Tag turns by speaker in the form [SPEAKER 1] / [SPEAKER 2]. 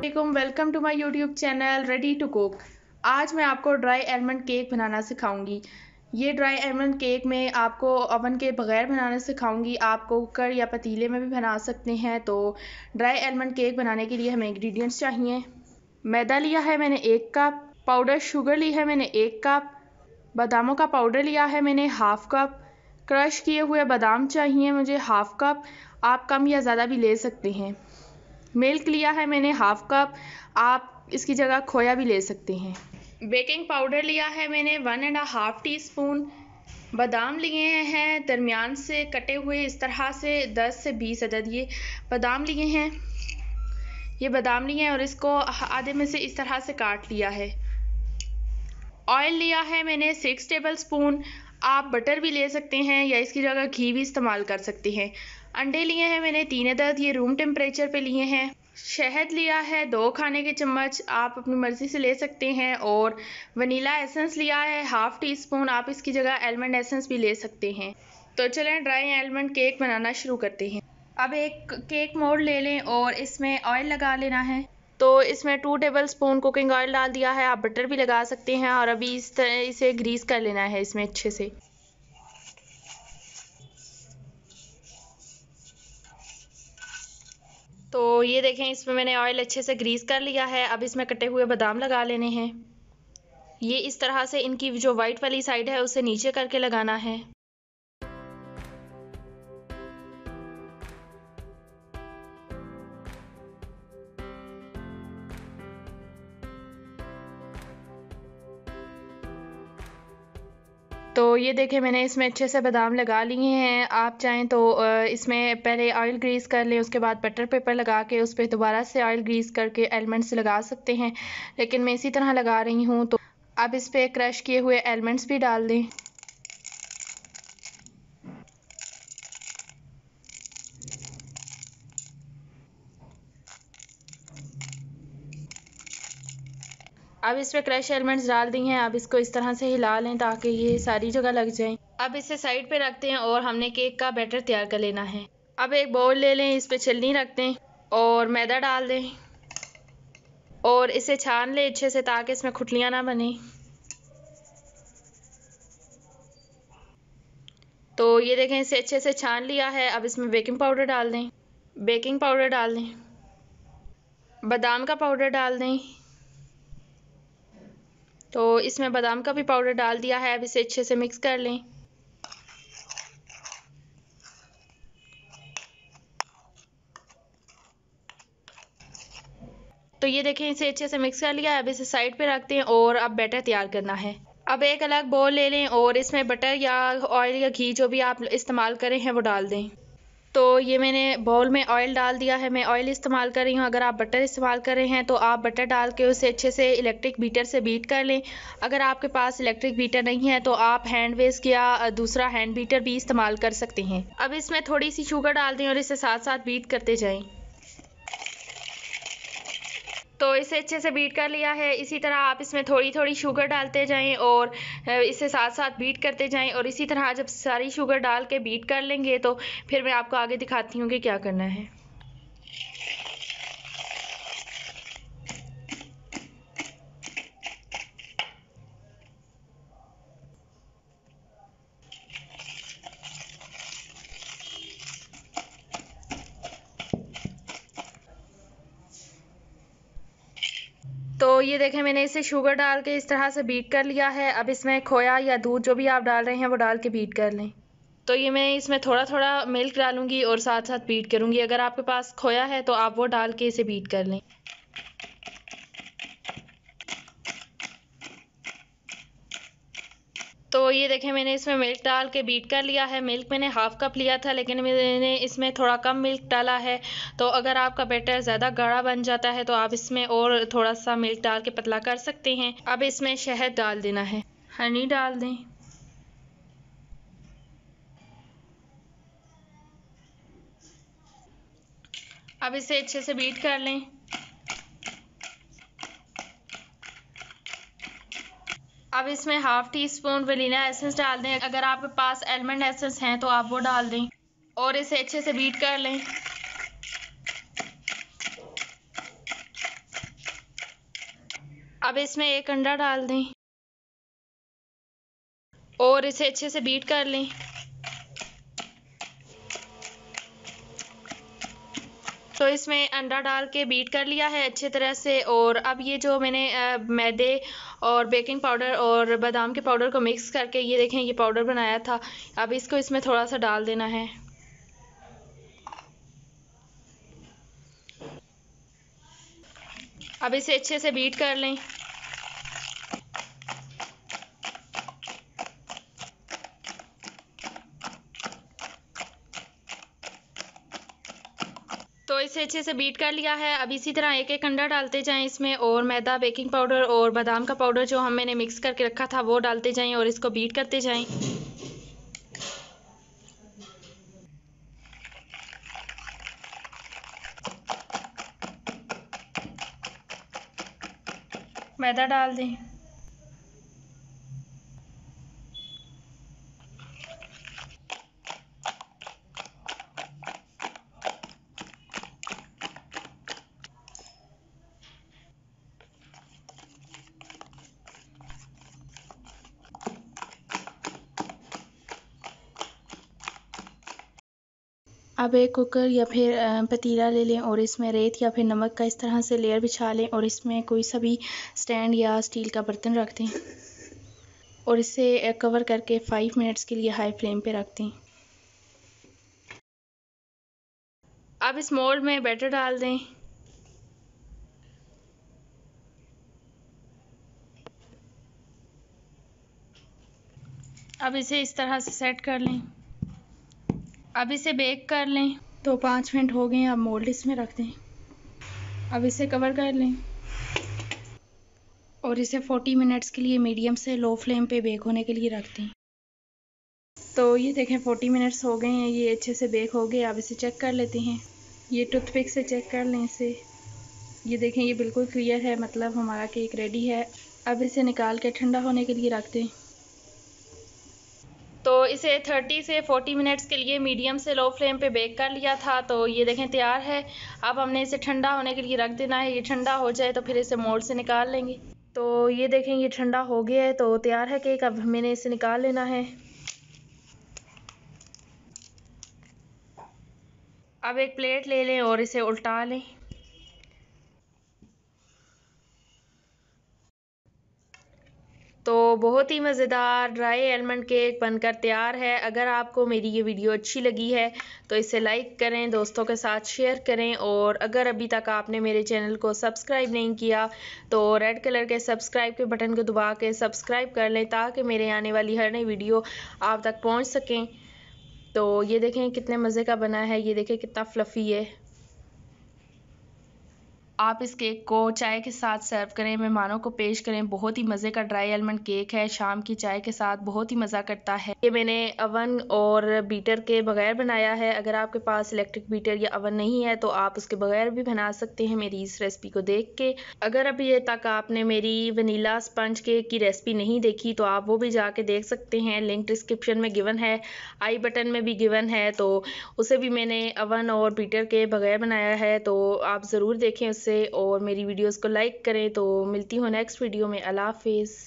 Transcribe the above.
[SPEAKER 1] वालेकुम welcome to my YouTube channel ready to cook आज मैं आपको ड्राई एलमंड केक बनाना सिखाऊंगी ये ड्राई एलमंड केक में आपको ओवन के बगैर बनाना सिखाऊंगी आप कुकर या पतीले में भी बना सकते हैं तो ड्राई एलमंड केक बनाने के लिए हमें इंग्रेडिएंट्स चाहिए मैदा लिया है मैंने एक कप पाउडर शुगर ली है मैंने एक कप बादामों का पाउडर लिया है मैंने हाफ़ कप क्रश किए हुए बादाम चाहिए मुझे हाफ़ कप आप कम या ज़्यादा भी ले सकते हैं मिल्क लिया है मैंने हाफ कप आप इसकी जगह खोया भी ले सकते हैं बेकिंग पाउडर लिया है मैंने one and half teaspoon बादाम लिए हैं दरमियान से कटे हुए इस तरह से 10 से 20 अदद ये बादाम लिए हैं ये बादाम लिए हैं और इसको आधे में से इस तरह से काट लिया है ऑयल लिया है मैंने सिक्स टेबल स्पून आप बटर भी ले सकते हैं या इसकी जगह घी भी इस्तेमाल कर सकते हैं अंडे लिए हैं मैंने तीन अदद ये रूम टेम्परेचर पे लिए हैं शहद लिया है दो खाने के चम्मच आप अपनी मर्ज़ी से ले सकते हैं और वनीला एसेंस लिया है हाफ़ टी स्पून आप इसकी जगह एलमंड एसेंस भी ले सकते हैं तो चलें ड्राई एलमंड केक बनाना शुरू करते हैं अब एक केक मोड़ ले लें और इसमें ऑयल लगा लेना है तो इसमें two tablespoon cooking oil डाल दिया है आप बटर भी लगा सकते हैं और अभी इस तरह इसे ग्रीस कर लेना है इसमें अच्छे से तो ये देखें इसमें मैंने ऑयल अच्छे से ग्रीस कर लिया है अब इसमें कटे हुए बादाम लगा लेने हैं ये इस तरह से इनकी जो वाइट वाली साइड है उसे नीचे करके लगाना है तो ये देखें मैंने इसमें अच्छे से बादाम लगा लिए हैं आप चाहें तो इसमें पहले ऑयल ग्रीस कर लें उसके बाद बटर पेपर लगा के उस पर दोबारा से ऑयल ग्रीस करके एलमंड्स लगा सकते हैं लेकिन मैं इसी तरह लगा रही हूँ तो अब इस पर क्रश किए हुए एलमंड्स भी डाल दें अब इसमें क्रश एलिमेंट्स डाल दी हैं अब इसको इस तरह से हिला लें ताकि ये सारी जगह लग जाए अब इसे साइड पे रखते हैं और हमने केक का बैटर तैयार कर लेना है अब एक बाउल ले लें इस पर छलनी रख दें और मैदा डाल दें और इसे छान लें अच्छे से ताकि इसमें खुटलियाँ ना बने तो ये देखें इसे अच्छे से छान लिया है अब इसमें बेकिंग पाउडर डाल दें बेकिंग पाउडर डाल दें बादाम का पाउडर डाल दें तो इसमें बादाम का भी पाउडर डाल दिया है अब इसे अच्छे से मिक्स कर लें तो ये देखें इसे अच्छे से मिक्स कर लिया है अब इसे साइड पे रखते हैं और अब बैटर तैयार करना है अब एक अलग बोल ले लें और इसमें बटर या ऑयल या घी जो भी आप इस्तेमाल करें हैं वो डाल दें तो ये मैंने बाउल में ऑयल डाल दिया है मैं ऑयल इस्तेमाल कर रही हूँ अगर आप बटर इस्तेमाल कर रहे हैं तो आप बटर डाल के उसे अच्छे से इलेक्ट्रिक बीटर से बीट कर लें अगर आपके पास इलेक्ट्रिक बीटर नहीं है तो आप हैंड वेस्ट या दूसरा हैंड बीटर भी इस्तेमाल कर सकते हैं अब इसमें थोड़ी सी शुगर डाल दें और इसे साथ साथ बीट करते जाएँ तो इसे अच्छे से बीट कर लिया है इसी तरह आप इसमें थोड़ी थोड़ी शुगर डालते जाएं और इसे साथ साथ बीट करते जाएं और इसी तरह जब सारी शुगर डाल के बीट कर लेंगे तो फिर मैं आपको आगे दिखाती हूँ कि क्या करना है तो ये देखें मैंने इसे शुगर डाल के इस तरह से बीट कर लिया है अब इसमें खोया या दूध जो भी आप डाल रहे हैं वो डाल के बीट कर लें तो ये मैं इसमें थोड़ा थोड़ा मिल्क डालूंगी और साथ साथ बीट करूंगी अगर आपके पास खोया है तो आप वो डाल के इसे बीट कर लें तो ये देखें मैंने इसमें मिल्क डाल के बीट कर लिया है मिल्क मैंने हाफ कप लिया था लेकिन मैंने इसमें थोड़ा कम मिल्क डाला है तो अगर आपका बैटर ज़्यादा गाढ़ा बन जाता है तो आप इसमें और थोड़ा सा मिल्क डाल के पतला कर सकते हैं अब इसमें शहद डाल देना है हनी डाल दें अब इसे अच्छे से बीट कर लें अब इसमें half teaspoon vanilla essence डाल दें अगर आपके पास एलमंड एसेंस हैं तो आप वो डाल दें और इसे अच्छे से बीट कर लें अब इसमें एक अंडा डाल दें और इसे अच्छे से बीट कर लें तो इसमें अंडा डाल के बीट कर लिया है अच्छे तरह से और अब ये जो मैंने मैदे और बेकिंग पाउडर और बादाम के पाउडर को मिक्स करके ये देखें ये पाउडर बनाया था अब इसको इसमें थोड़ा सा डाल देना है अब इसे अच्छे से बीट कर लें तो इसे अच्छे से बीट कर लिया है अब इसी तरह एक एक अंडा डालते जाएं इसमें और मैदा बेकिंग पाउडर और बादाम का पाउडर जो हम मैंने मिक्स करके रखा था वो डालते जाएं और इसको बीट करते जाएं मैदा डाल दें अब एक कुकर या फिर पतीला ले लें और इसमें रेत या फिर नमक का इस तरह से लेयर बिछा लें और इसमें कोई सा भी स्टैंड या स्टील का बर्तन रख दें और इसे कवर करके फ़ाइव मिनट्स के लिए हाई फ्लेम पे रख दें अब इस मोल्ड में बैटर डाल दें अब इसे इस तरह से सेट कर लें अब इसे बेक कर लें तो पाँच मिनट हो गए अब मोल्ड इसमें रख दें अब इसे कवर कर लें और इसे 40 मिनट्स के लिए मीडियम से लो फ्लेम पे बेक होने के लिए रख दें तो ये देखें 40 मिनट्स हो गए हैं ये अच्छे से बेक हो गए अब इसे चेक कर लेते हैं ये टूथपिक से चेक कर लें इसे ये देखें ये बिल्कुल क्लियर है मतलब हमारा केक रेडी है अब इसे निकाल के ठंडा होने के लिए रख दें तो इसे 30 से 40 मिनट्स के लिए मीडियम से लो फ्लेम पे बेक कर लिया था तो ये देखें तैयार है अब हमने इसे ठंडा होने के लिए रख देना है ये ठंडा हो जाए तो फिर इसे मोड़ से निकाल लेंगे तो ये देखें ये ठंडा हो गया है तो तैयार है केक अब मैंने इसे निकाल लेना है अब एक प्लेट ले लें और इसे उल्टा लें तो बहुत ही मज़ेदार ड्राई एलमंड केक बनकर तैयार है अगर आपको मेरी ये वीडियो अच्छी लगी है तो इसे लाइक करें दोस्तों के साथ शेयर करें और अगर अभी तक आपने मेरे चैनल को सब्सक्राइब नहीं किया तो रेड कलर के सब्सक्राइब के बटन को दबा के सब्सक्राइब कर लें ताकि मेरे आने वाली हर नई वीडियो आप तक पहुँच सकें तो ये देखें कितने मज़े का बना है ये देखें कितना फ्लफ़ी है आप इस केक को चाय के साथ सर्व करें मेहमानों को पेश करें बहुत ही मज़े का ड्राई आलमंड केक है शाम की चाय के साथ बहुत ही मज़ा करता है ये मैंने अवन और बीटर के बगैर बनाया है अगर आपके पास इलेक्ट्रिक बीटर या अवन नहीं है तो आप उसके बगैर भी बना सकते हैं मेरी इस रेसिपी को देख के अगर अभी तक आपने मेरी वनीला स्पंज केक की रेसिपी नहीं देखी तो आप वो भी जाके देख सकते हैं लिंक डिस्क्रिप्शन में गिवन है आई बटन में भी गिवन है तो उसे भी मैंने अवन और बीटर के बगैर बनाया है तो आप ज़रूर देखें उससे से और मेरी वीडियोस को लाइक करें तो मिलती हूँ नेक्स्ट वीडियो में अला हाफिज़